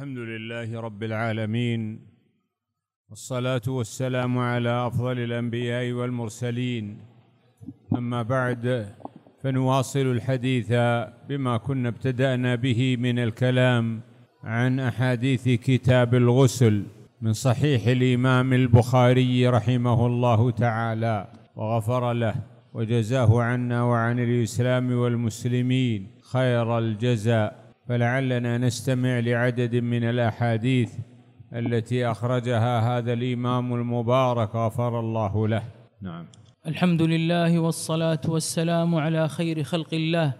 الحمد لله رب العالمين والصلاة والسلام على أفضل الأنبياء والمرسلين أما بعد فنواصل الحديث بما كنا ابتدأنا به من الكلام عن أحاديث كتاب الغسل من صحيح الإمام البخاري رحمه الله تعالى وغفر له وجزاه عنا وعن الإسلام والمسلمين خير الجزاء فلعلنا نستمع لعدد من الأحاديث التي أخرجها هذا الإمام المبارك غفر الله له نعم الحمد لله والصلاة والسلام على خير خلق الله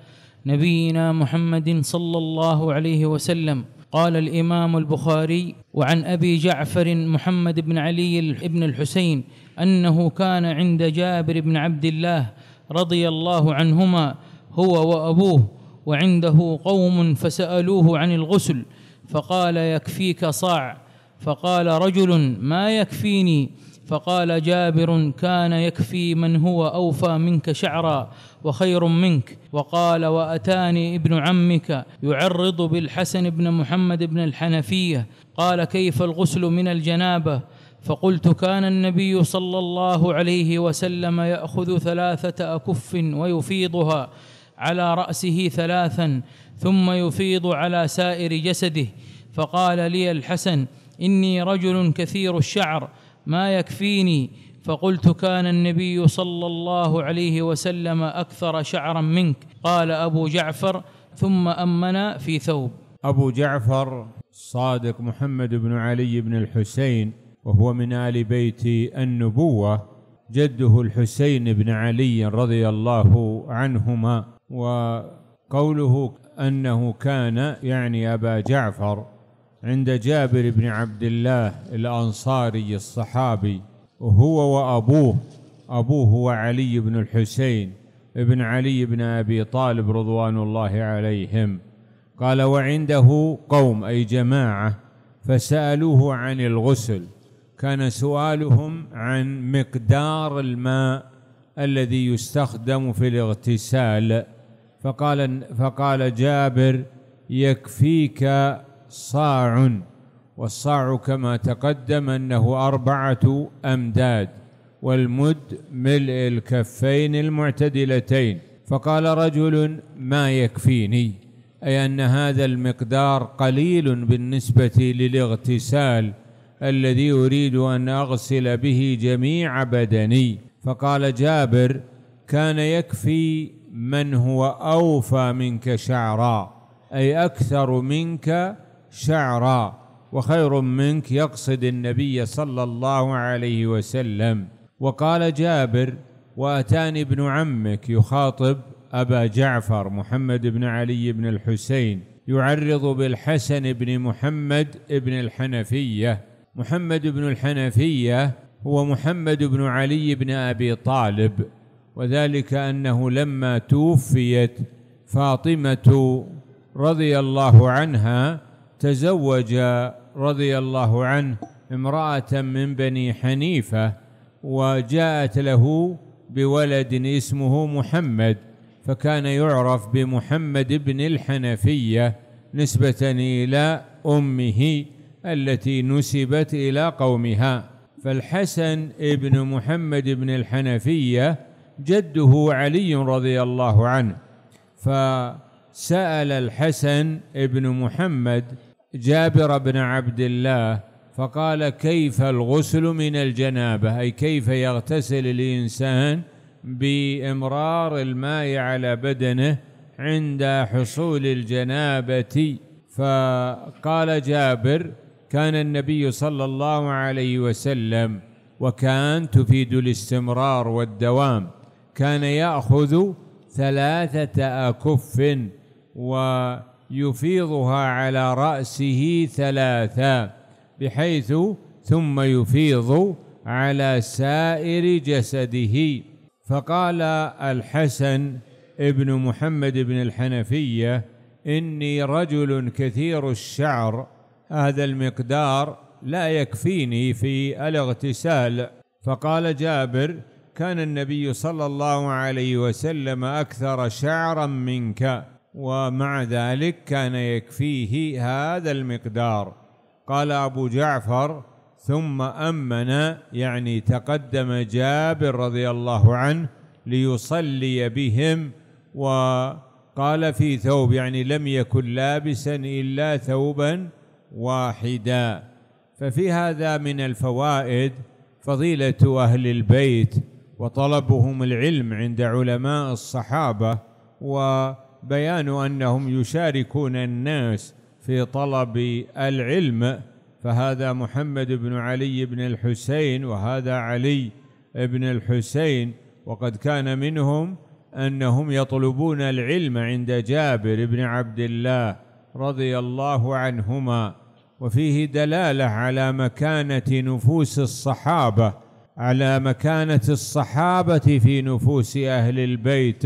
نبينا محمد صلى الله عليه وسلم قال الإمام البخاري وعن أبي جعفر محمد بن علي بن الحسين أنه كان عند جابر بن عبد الله رضي الله عنهما هو وأبوه وعنده قوم فسالوه عن الغسل فقال يكفيك صاع فقال رجل ما يكفيني فقال جابر كان يكفي من هو اوفى منك شعرا وخير منك وقال واتاني ابن عمك يعرض بالحسن بن محمد بن الحنفيه قال كيف الغسل من الجنابه فقلت كان النبي صلى الله عليه وسلم ياخذ ثلاثه اكف ويفيضها على رأسه ثلاثا ثم يفيض على سائر جسده فقال لي الحسن إني رجل كثير الشعر ما يكفيني فقلت كان النبي صلى الله عليه وسلم أكثر شعرا منك قال أبو جعفر ثم أمنا في ثوب أبو جعفر صادق محمد بن علي بن الحسين وهو من آل بيت النبوة جده الحسين بن علي رضي الله عنهما وقوله أنه كان يعني أبا جعفر عند جابر بن عبد الله الأنصاري الصحابي هو وأبوه أبوه هو علي بن الحسين ابن علي بن أبي طالب رضوان الله عليهم قال وعنده قوم أي جماعة فسألوه عن الغسل كان سؤالهم عن مقدار الماء الذي يستخدم في الاغتسال فقال فقال جابر يكفيك صاع والصاع كما تقدم انه اربعه امداد والمد ملء الكفين المعتدلتين فقال رجل ما يكفيني اي ان هذا المقدار قليل بالنسبه للاغتسال الذي اريد ان اغسل به جميع بدني فقال جابر كان يكفي من هو أوفى منك شعرا أي أكثر منك شعرا وخير منك يقصد النبي صلى الله عليه وسلم وقال جابر وأتاني ابن عمك يخاطب أبا جعفر محمد بن علي بن الحسين يعرض بالحسن بن محمد بن الحنفية محمد بن الحنفية هو محمد بن علي بن أبي طالب وذلك أنه لما توفيت فاطمة رضي الله عنها تزوج رضي الله عنه امرأة من بني حنيفة وجاءت له بولد اسمه محمد فكان يعرف بمحمد بن الحنفية نسبة إلى أمه التي نسبت إلى قومها فالحسن بن محمد بن الحنفية جده علي رضي الله عنه فسأل الحسن بن محمد جابر بن عبد الله فقال كيف الغسل من الجنابة أي كيف يغتسل الإنسان بإمرار الماء على بدنه عند حصول الجنابة فقال جابر كان النبي صلى الله عليه وسلم وكان تفيد الاستمرار والدوام كان يأخذ ثلاثة أكف ويفيضها على رأسه ثلاثا بحيث ثم يفيض على سائر جسده فقال الحسن ابن محمد بن الحنفية إني رجل كثير الشعر هذا المقدار لا يكفيني في الاغتسال فقال جابر كان النبي صلى الله عليه وسلم أكثر شعرا منك ومع ذلك كان يكفيه هذا المقدار قال أبو جعفر ثم أمن يعني تقدم جابر رضي الله عنه ليصلي بهم وقال في ثوب يعني لم يكن لابسا إلا ثوبا واحدا ففي هذا من الفوائد فضيلة أهل البيت وطلبهم العلم عند علماء الصحابة وبيان أنهم يشاركون الناس في طلب العلم فهذا محمد بن علي بن الحسين وهذا علي بن الحسين وقد كان منهم أنهم يطلبون العلم عند جابر بن عبد الله رضي الله عنهما وفيه دلالة على مكانة نفوس الصحابة على مكانة الصحابة في نفوس أهل البيت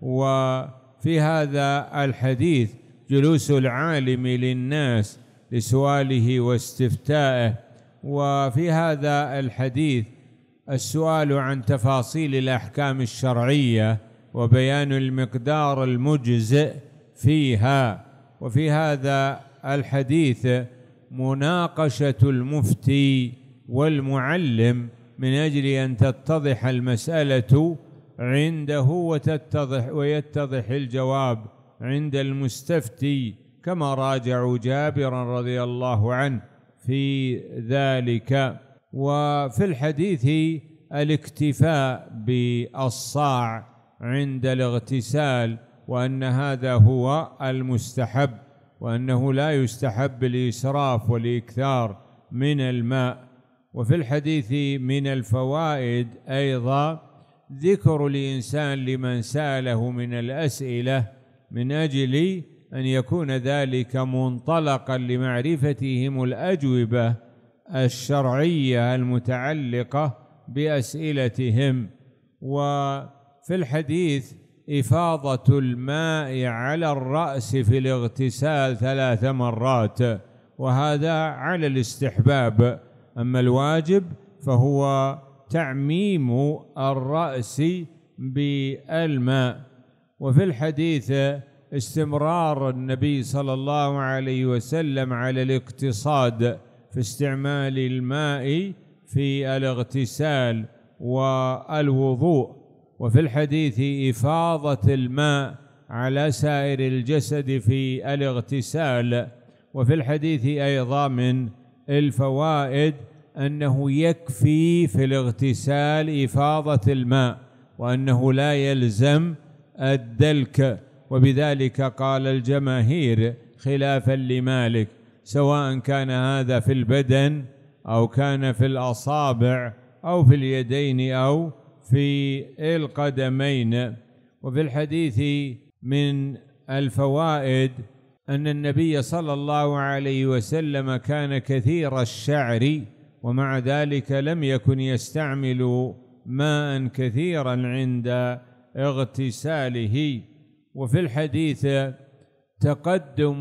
وفي هذا الحديث جلوس العالم للناس لسؤاله واستفتائه وفي هذا الحديث السؤال عن تفاصيل الأحكام الشرعية وبيان المقدار المجزئ فيها وفي هذا الحديث مناقشة المفتي والمعلم من أجل أن تتضح المسألة عنده وتتضح ويتضح الجواب عند المستفتي كما راجعوا جابرا رضي الله عنه في ذلك وفي الحديث الاكتفاء بالصاع عند الاغتسال وأن هذا هو المستحب وأنه لا يستحب الإسراف والإكثار من الماء وفي الحديث من الفوائد أيضا ذكر الإنسان لمن سأله من الأسئلة من أجل أن يكون ذلك منطلقا لمعرفتهم الأجوبة الشرعية المتعلقة بأسئلتهم وفي الحديث إفاضة الماء على الرأس في الاغتسال ثلاث مرات وهذا على الاستحباب أما الواجب فهو تعميم الرأس بالماء وفي الحديث استمرار النبي صلى الله عليه وسلم على الاقتصاد في استعمال الماء في الاغتسال والوضوء وفي الحديث إفاضة الماء على سائر الجسد في الاغتسال وفي الحديث أيضا من الفوائد أنه يكفي في الاغتسال إفاضة الماء وأنه لا يلزم الدلك وبذلك قال الجماهير خلافا لمالك سواء كان هذا في البدن أو كان في الأصابع أو في اليدين أو في القدمين وفي الحديث من الفوائد أن النبي صلى الله عليه وسلم كان كثير الشعر ومع ذلك لم يكن يستعمل ماء كثيرا عند اغتساله وفي الحديث تقدم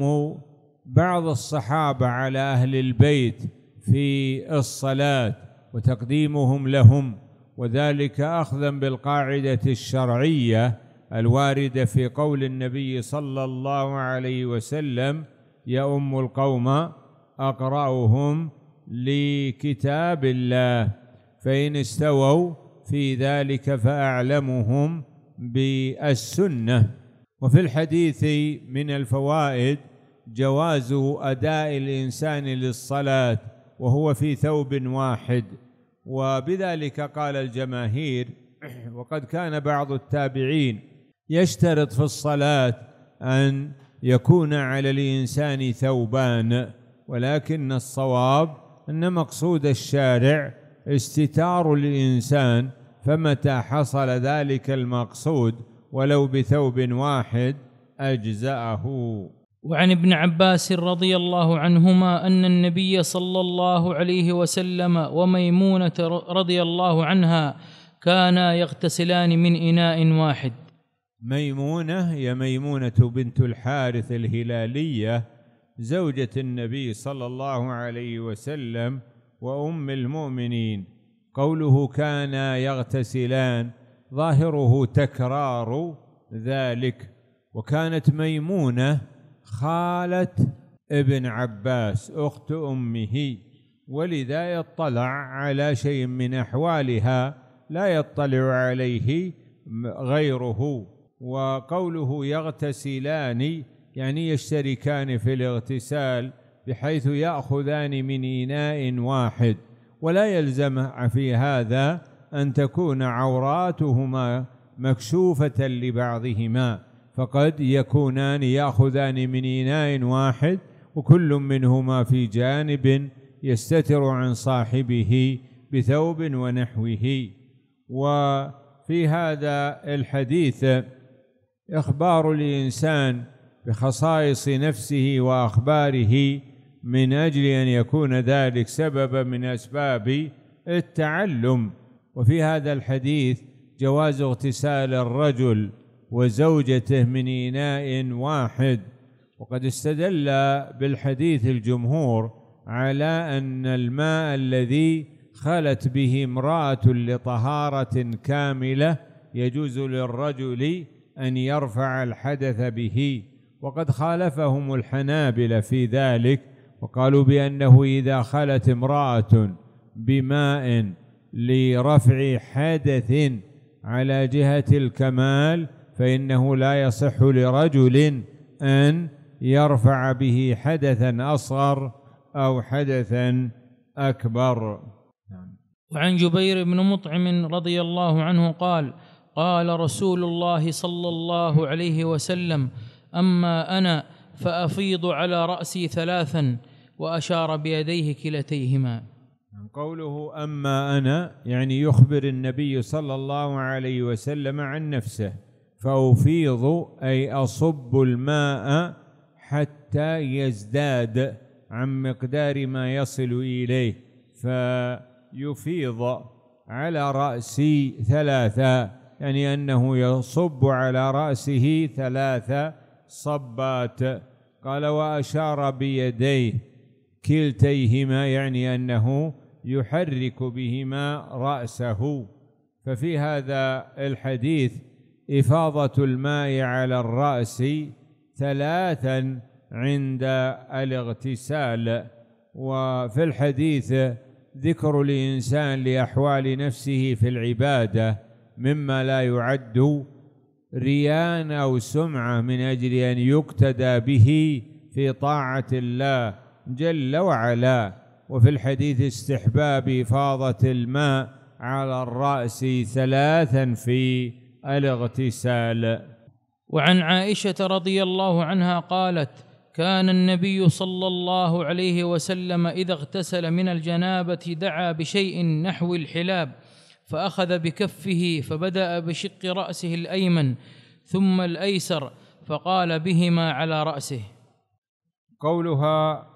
بعض الصحابة على أهل البيت في الصلاة وتقديمهم لهم وذلك أخذا بالقاعدة الشرعية الوارده في قول النبي صلى الله عليه وسلم يا أم القوم اقراهم لكتاب الله فان استووا في ذلك فاعلمهم بالسنه وفي الحديث من الفوائد جواز اداء الانسان للصلاه وهو في ثوب واحد وبذلك قال الجماهير وقد كان بعض التابعين يشترط في الصلاة أن يكون على الإنسان ثوبان ولكن الصواب أن مقصود الشارع استتار الإنسان فمتى حصل ذلك المقصود ولو بثوب واحد أجزأه وعن ابن عباس رضي الله عنهما أن النبي صلى الله عليه وسلم وميمونة رضي الله عنها كانا يغتسلان من إناء واحد ميمونة يا ميمونة بنت الحارث الهلالية زوجة النبي صلى الله عليه وسلم وأم المؤمنين قوله كانا يغتسلان ظاهره تكرار ذلك وكانت ميمونة خالة ابن عباس أخت أمه ولذا يطلع على شيء من أحوالها لا يطلع عليه غيره وقوله يغتسلان يعني يشتركان في الاغتسال بحيث ياخذان من اناء واحد ولا يلزم في هذا ان تكون عوراتهما مكشوفه لبعضهما فقد يكونان ياخذان من اناء واحد وكل منهما في جانب يستتر عن صاحبه بثوب ونحوه وفي هذا الحديث إخبار الإنسان بخصائص نفسه وأخباره من أجل أن يكون ذلك سببا من أسباب التعلم وفي هذا الحديث جواز اغتسال الرجل وزوجته من إناء واحد وقد استدل بالحديث الجمهور على أن الماء الذي خلت به امرأة لطهارة كاملة يجوز للرجل أن يرفع الحدث به وقد خالفهم الحنابلة في ذلك وقالوا بأنه إذا خلت امرأة بماء لرفع حدث على جهة الكمال فإنه لا يصح لرجل أن يرفع به حدثا أصغر أو حدثا أكبر وعن جبير بن مطعم رضي الله عنه قال قال رسول الله صلى الله عليه وسلم اما انا فافيض على راسي ثلاثا واشار بيديه كلتيهما نعم، قوله اما انا يعني يخبر النبي صلى الله عليه وسلم عن نفسه فافيض اي اصب الماء حتى يزداد عن مقدار ما يصل اليه فيفيض على راسي ثلاثا يعني أنه يصب على رأسه ثلاث صبات قال وأشار بيديه كلتيهما يعني أنه يحرك بهما رأسه ففي هذا الحديث إفاضة الماء على الرأس ثلاثا عند الاغتسال وفي الحديث ذكر الإنسان لأحوال نفسه في العبادة مما لا يعد ريان أو سمعة من أجل أن يقتدى به في طاعة الله جل وعلا وفي الحديث استحباب إفاضة الماء على الرأس ثلاثا في الاغتسال وعن عائشة رضي الله عنها قالت كان النبي صلى الله عليه وسلم إذا اغتسل من الجنابة دعا بشيء نحو الحلاب فاخذ بكفه فبدا بشق راسه الايمن ثم الايسر فقال بهما على راسه قولها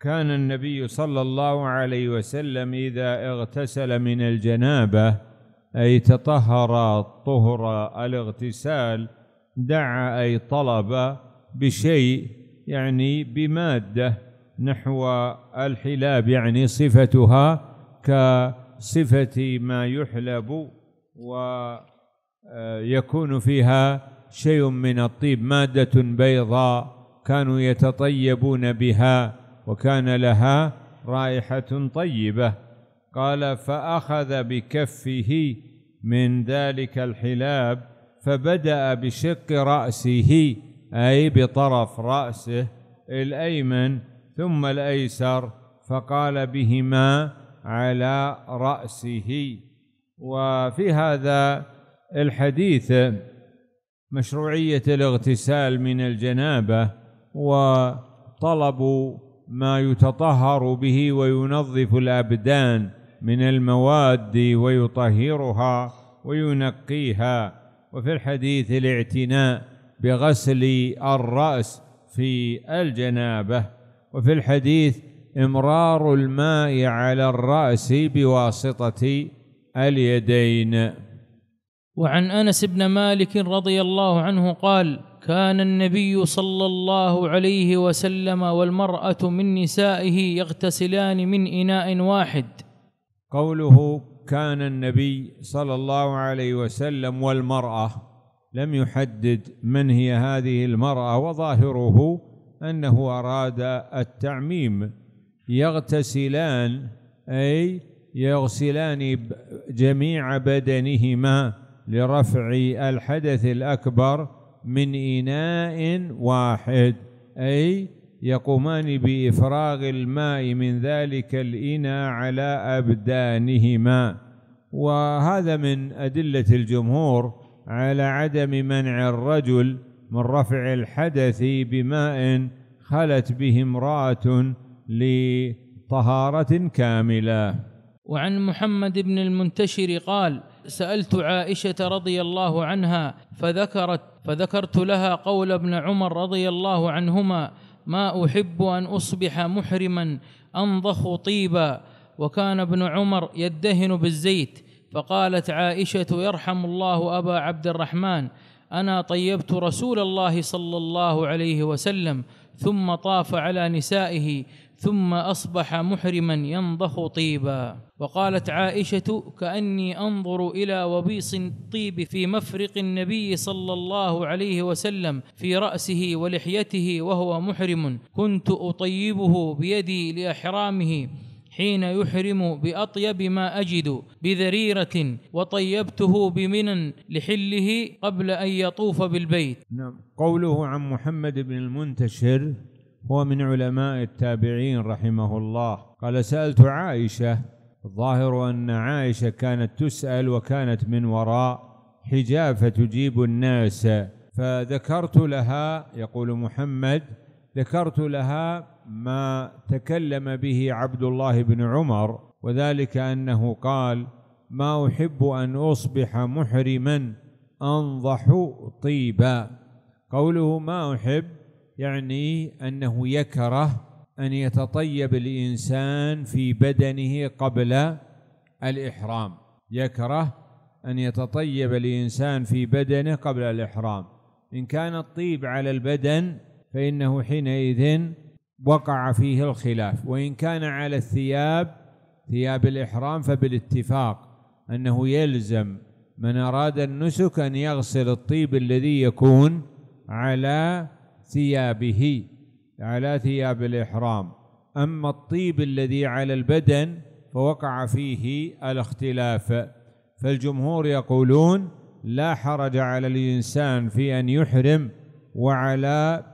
كان النبي صلى الله عليه وسلم اذا اغتسل من الجنابه اي تطهر طهر الاغتسال دعا اي طلب بشيء يعني بماده نحو الحلاب يعني صفتها ك صفة ما يحلب ويكون آه، فيها شيء من الطيب مادة بيضاء كانوا يتطيبون بها وكان لها رائحة طيبة قال فأخذ بكفه من ذلك الحلاب فبدأ بشق رأسه أي بطرف رأسه الأيمن ثم الأيسر فقال بهما على رأسه وفي هذا الحديث مشروعية الاغتسال من الجنابة وطلب ما يتطهر به وينظف الأبدان من المواد ويطهرها وينقيها وفي الحديث الاعتناء بغسل الرأس في الجنابة وفي الحديث إمرار الماء على الرأس بواسطة اليدين وعن أنس بن مالك رضي الله عنه قال كان النبي صلى الله عليه وسلم والمرأة من نسائه يغتسلان من إناء واحد قوله كان النبي صلى الله عليه وسلم والمرأة لم يحدد من هي هذه المرأة وظاهره أنه أراد التعميم يغتسلان أي يغسلان جميع بدنهما لرفع الحدث الأكبر من إناء واحد أي يقومان بإفراغ الماء من ذلك الإناء على أبدانهما وهذا من أدلة الجمهور على عدم منع الرجل من رفع الحدث بماء خلت به امرأة لطهارة كاملة وعن محمد بن المنتشر قال سألت عائشة رضي الله عنها فذكرت فذكرت لها قول ابن عمر رضي الله عنهما ما أحب أن أصبح محرما أنضخ طيبا وكان ابن عمر يدهن بالزيت فقالت عائشة يرحم الله أبا عبد الرحمن أنا طيبت رسول الله صلى الله عليه وسلم ثم طاف على نسائه ثم اصبح محرما ينضخ طيبا وقالت عائشه كاني انظر الى وبيص الطيب في مفرق النبي صلى الله عليه وسلم في راسه ولحيته وهو محرم كنت اطيبه بيدي لاحرامه حين يحرم باطيب ما اجد بذريره وطيبته بمنن لحله قبل ان يطوف بالبيت نعم قوله عن محمد بن المنتشر هو من علماء التابعين رحمه الله قال سألت عائشة الظاهر أن عائشة كانت تسأل وكانت من وراء حجاب فتجيب الناس فذكرت لها يقول محمد ذكرت لها ما تكلم به عبد الله بن عمر وذلك أنه قال ما أحب أن أصبح محرما أنضح طيبا قوله ما أحب يعني أنه يكره أن يتطيب الإنسان في بدنه قبل الإحرام يكره أن يتطيب الإنسان في بدنه قبل الإحرام إن كان الطيب على البدن فإنه حينئذ وقع فيه الخلاف وإن كان على الثياب ثياب الإحرام فبالاتفاق أنه يلزم من أراد النسك أن يغسل الطيب الذي يكون على ثيابه على ثياب الإحرام أما الطيب الذي على البدن فوقع فيه الاختلاف فالجمهور يقولون لا حرج على الإنسان في أن يحرم وعلى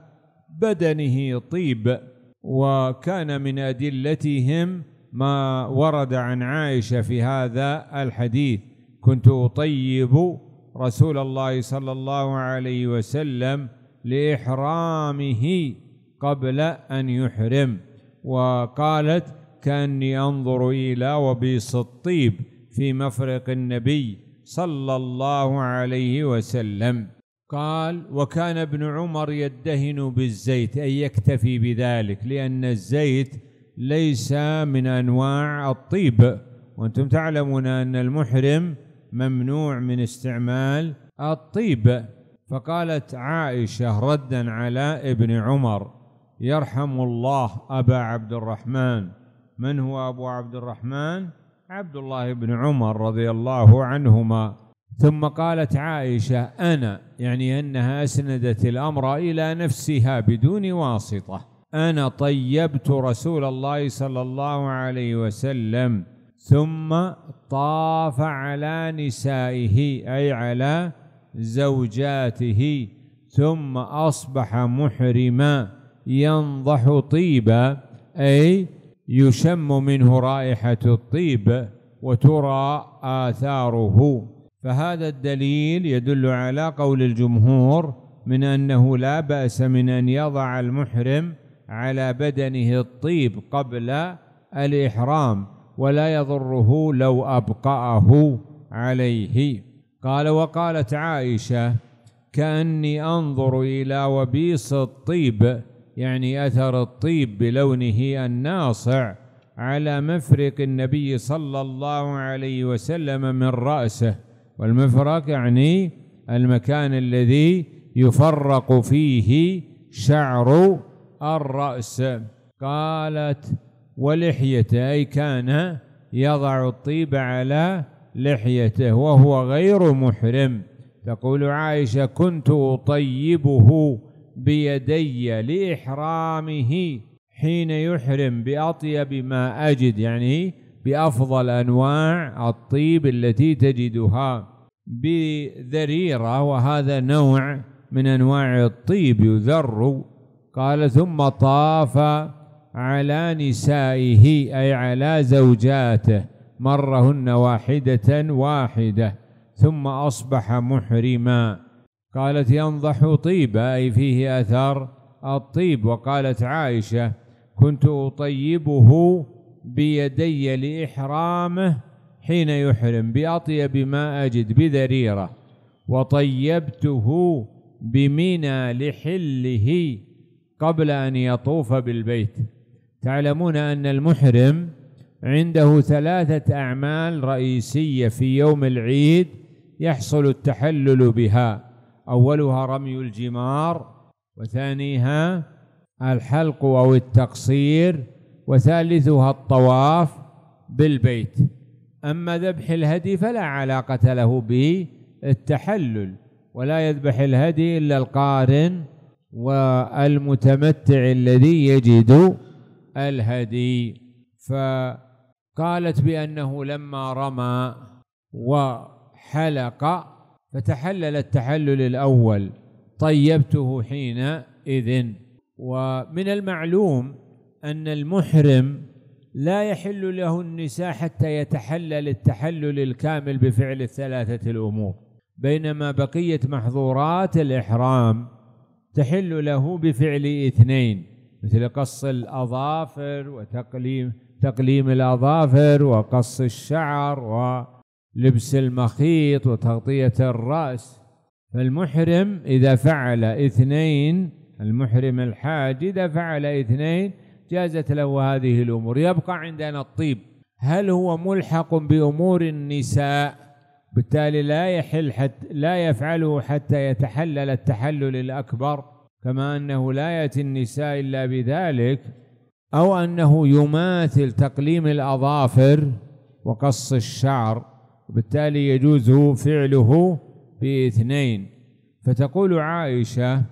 بدنه طيب وكان من أدلتهم ما ورد عن عائشة في هذا الحديث كنت أطيب رسول الله صلى الله عليه وسلم لإحرامه قبل أن يحرم وقالت كأني أنظر إلى وبيص الطيب في مفرق النبي صلى الله عليه وسلم قال وكان ابن عمر يدهن بالزيت أي يكتفي بذلك لأن الزيت ليس من أنواع الطيب وأنتم تعلمون أن المحرم ممنوع من استعمال الطيب فقالت عائشة ردا على ابن عمر يرحم الله أبا عبد الرحمن من هو أبو عبد الرحمن؟ عبد الله بن عمر رضي الله عنهما ثم قالت عائشة أنا يعني أنها أسندت الأمر إلى نفسها بدون واسطة أنا طيبت رسول الله صلى الله عليه وسلم ثم طاف على نسائه أي على زوجاته ثم أصبح محرما ينضح طيبا أي يشم منه رائحة الطيب وترى آثاره فهذا الدليل يدل على قول الجمهور من أنه لا بأس من أن يضع المحرم على بدنه الطيب قبل الإحرام ولا يضره لو أبقأه عليه قال وقالت عائشة كأني أنظر إلى وبيص الطيب يعني أثر الطيب بلونه الناصع على مفرق النبي صلى الله عليه وسلم من رأسه والمفرق يعني المكان الذي يفرق فيه شعر الرأس قالت ولحيته أي كان يضع الطيب على لحيته وهو غير محرم تقول عائشة كنت أطيبه بيدي لإحرامه حين يحرم بأطيب ما أجد يعني بأفضل أنواع الطيب التي تجدها بذريرة وهذا نوع من أنواع الطيب يذر قال ثم طاف على نسائه أي على زوجاته مرهن واحدة واحدة ثم أصبح محرما قالت ينضح طيبا أي فيه أثار الطيب وقالت عائشة كنت أطيبه بيدي لإحرامه حين يحرم بأطيب ما أجد بذريرة وطيبته بمنى لحله قبل أن يطوف بالبيت تعلمون أن المحرم عنده ثلاثة أعمال رئيسية في يوم العيد يحصل التحلل بها أولها رمي الجمار وثانيها الحلق أو التقصير وثالثها الطواف بالبيت أما ذبح الهدي فلا علاقة له بالتحلل ولا يذبح الهدي إلا القارن والمتمتع الذي يجد الهدي ف قالت بأنه لما رمى وحلق فتحلل التحلل الأول طيبته حينئذ ومن المعلوم أن المحرم لا يحل له النساء حتى يتحلل التحلل الكامل بفعل الثلاثة الأمور بينما بقية محظورات الإحرام تحل له بفعل اثنين مثل قص الأظافر وتقليم تقليم الأظافر وقص الشعر ولبس المخيط وتغطية الرأس فالمحرم إذا فعل اثنين المحرم الحاج إذا فعل اثنين جازت له هذه الأمور يبقى عندنا الطيب هل هو ملحق بأمور النساء بالتالي لا يحل حتى لا يفعله حتى يتحلل التحلل الأكبر كما أنه لا يأتي النساء إلا بذلك أو أنه يماثل تقليم الأظافر وقص الشعر وبالتالي يجوز فعله في اثنين فتقول عائشة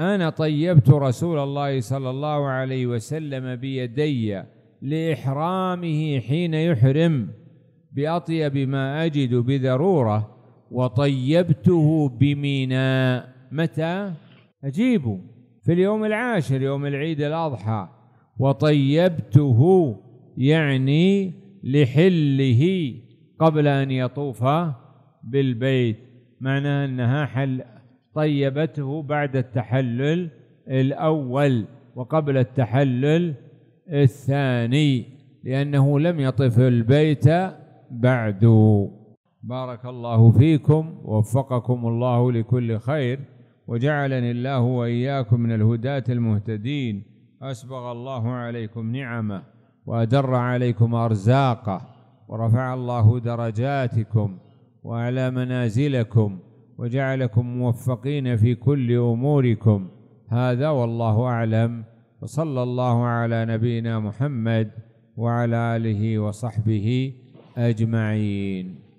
أنا طيبت رسول الله صلى الله عليه وسلم بيدي لإحرامه حين يحرم بأطيب ما أجد بذرورة وطيبته بميناء متى؟ أجيبه في اليوم العاشر يوم العيد الأضحى وطيبته يعني لحله قبل أن يطوف بالبيت معناه أنها حل طيبته بعد التحلل الأول وقبل التحلل الثاني لأنه لم يطف البيت بعد بارك الله فيكم ووفقكم الله لكل خير وجعلني الله وإياكم من الهداة المهتدين أسبغ الله عليكم نعمه وأدر عليكم أرزاقه ورفع الله درجاتكم وأعلى منازلكم وجعلكم موفقين في كل أموركم هذا والله أعلم وصلى الله على نبينا محمد وعلى آله وصحبه أجمعين